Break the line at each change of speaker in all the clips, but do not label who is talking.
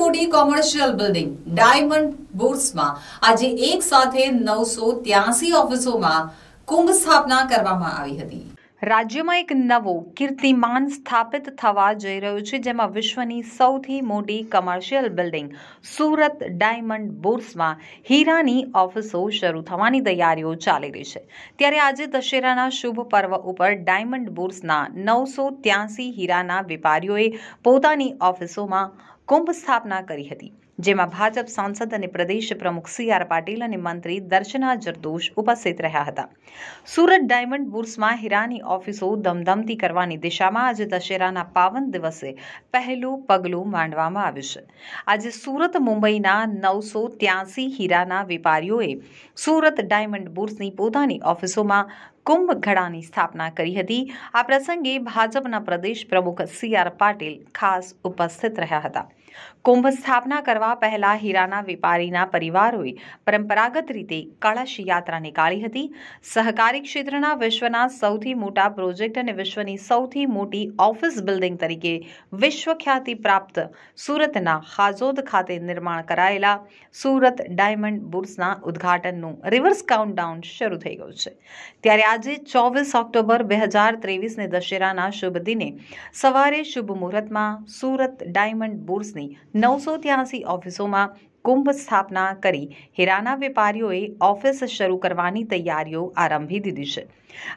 મોટી commercial building diamond બુર્સમાં આજે એક સાથે નવસો ત્યાસી ઓફિસોમાં કુંભ સ્થાપના કરવામાં આવી હતી રાજ્યમાં એક નવો કીર્તિમાન સ્થાપિત થવા જઈ રહ્યું છે જેમાં વિશ્વની સૌથી મોટી કમર્શિયલ બિલ્ડિંગ સુરત ડાયમંડ બોર્સમાં હીરાની ઓફિસો શરૂ થવાની તૈયારીઓ ચાલી રહી છે ત્યારે આજે દશેરાના શુભ પર્વ ઉપર ડાયમંડ બોર્સના નવસો ત્યાસી હીરાના વેપારીઓએ પોતાની ઓફિસોમાં કુંભ સ્થાપના કરી હતી જેમાં ભાજપ સાંસદ અને પ્રદેશ પ્રમુખ સી આર પાટીલ અને મંત્રી દર્શના જરદોષ ઉપસ્થિત રહ્યા હતા સુરત ડાયમંડ બુર્સમાં હીરાની ઓફિસો ધમધમતી કરવાની દિશામાં આજે દશેરાના પાવન દિવસે પહેલું પગલું માંડવામાં આવ્યું છે આજે સુરત મુંબઈના નવસો ત્યાસી હીરાના વેપારીઓએ સુરત ડાયમંડ બુર્સની પોતાની ઓફિસોમાં કુંભઘડાની સ્થાપના કરી હતી આ પ્રસંગે ભાજપના પ્રદેશ પ્રમુખ સી આર પાટીલ ખાસ ઉપસ્થિત રહ્યા હતા કુંભ સ્થાપના કરવા પહેલા હીરાના વેપારીના પરિવારોએ પરંપરાગત રીતે કળશ યાત્રા નીકાળી હતી સહકારી ક્ષેત્રના વિશ્વના સૌથી મોટા પ્રોજેક્ટ અને વિશ્વની સૌથી મોટી ઓફિસ બિલ્ડિંગ તરીકે વિશ્વ પ્રાપ્ત સુરતના હાજોદ ખાતે નિર્માણ કરાયેલા સુરત ડાયમંડ બુર્સના ઉદ્ઘાટનનું રિવર્સ કાઉન્ટડાઉન શરૂ થઈ ગયું છે ત્યારે આજે ચોવીસ ઓક્ટોબર બે હજાર ત્રેવીસને દશેરાના શુભ દિને સવારે શુભ મુહૂર્તમાં સુરત ડાયમંડ બુર્સ ઓફિસની નવસો ત્યાસી ઓફિસોમાં કુંભ સ્થાપના કરી હીરાના વેપારીઓએ ઓફિસ શરૂ કરવાની તૈયારીઓ આરંભી દીધી છે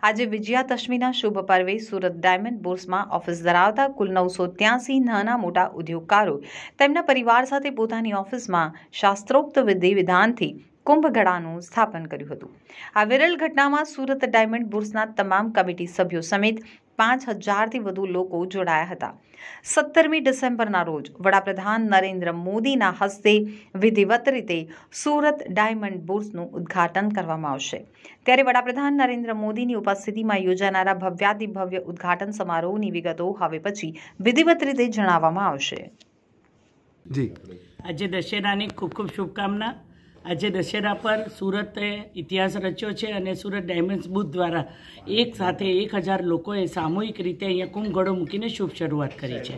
આજે વિજયાદશમીના શુભ પર્વે સુરત ડાયમંડ બોર્સમાં ઓફિસ ધરાવતા કુલ નવસો ત્યાસી નાના મોટા ઉદ્યોગકારો તેમના પરિવાર સાથે પોતાની ઓફિસમાં શાસ્ત્રોક્ત વિધિ વિધાનથી કુંભગળાનું સ્થાપન કર્યું હતું આ વિરલ ઘટનામાં સુરત ડાયમંડ બુર્સના તમામ કમિટી સભ્યો સમેત પાંચ હજારથી વધુ લોકો જોડાયા હતા સત્તરમી ડિસેમ્બરના રોજ વડાપ્રધાન નરેન્દ્ર મોદીના હસ્તે વિધિવત રીતે સુરત ડાયમંડ બોર્સનું ઉદ્ઘાટન કરવામાં આવશે ત્યારે વડાપ્રધાન નરેન્દ્ર મોદીની ઉપસ્થિતિમાં યોજાનારા ભવ્યાતિભવ્ય ઉદ્ઘાટન સમારોહની વિગતો હવે પછી વિધિવત રીતે જણાવવામાં આવશે આજે
દશેરાની ખૂબ ખૂબ શુભકામના આજે દશેરા પર સુરતે ઇતિહાસ રચ્યો છે અને સુરત ડાયમંડ્સ બુથ દ્વારા એક સાથે એક હજાર લોકોએ સામૂહિક રીતે અહીંયા કુંભઘડો મૂકીને શુભ શરૂઆત કરી છે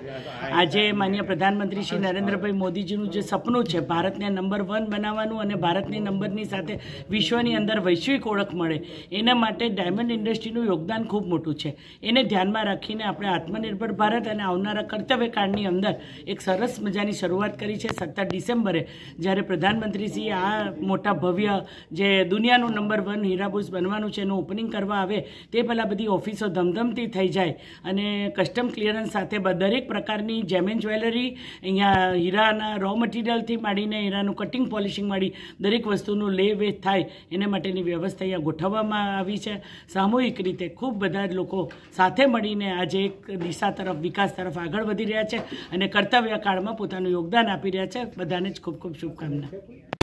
આજે માન્ય પ્રધાનમંત્રી શ્રી નરેન્દ્રભાઈ મોદીજીનું જે સપનું છે ભારતને નંબર વન બનાવવાનું અને ભારતની નંબરની સાથે વિશ્વની અંદર વૈશ્વિક ઓળખ મળે એના માટે ડાયમંડ ઇન્ડસ્ટ્રીનું યોગદાન ખૂબ મોટું છે એને ધ્યાનમાં રાખીને આપણે આત્મનિર્ભર ભારત અને આવનારા કર્તવ્ય અંદર એક સરસ મજાની શરૂઆત કરી છે સત્તર ડિસેમ્બરે જ્યારે પ્રધાનમંત્રીશ્રીએ આ આ મોટા ભવ્ય જે દુનિયાનું નંબર વન હીરાબુસ બનવાનું છે એનું ઓપનિંગ કરવા આવે તે પહેલાં બધી ઓફિસો ધમધમતી થઈ જાય અને કસ્ટમ ક્લિયરન્સ સાથે દરેક પ્રકારની જેમેન જ્વેલરી અહીંયા હીરાના રો મટીરિયલથી માંડીને હીરાનું કટિંગ પોલિશિંગ માંડી દરેક વસ્તુનું લે વેચ થાય એને માટેની વ્યવસ્થા અહીંયા ગોઠવવામાં આવી છે સામૂહિક રીતે ખૂબ બધા લોકો સાથે મળીને આજે એક દિશા તરફ વિકાસ તરફ આગળ વધી રહ્યા છે અને કર્તવ્યકાળમાં પોતાનું યોગદાન આપી રહ્યા છે બધાને જ ખૂબ ખૂબ શુભકામના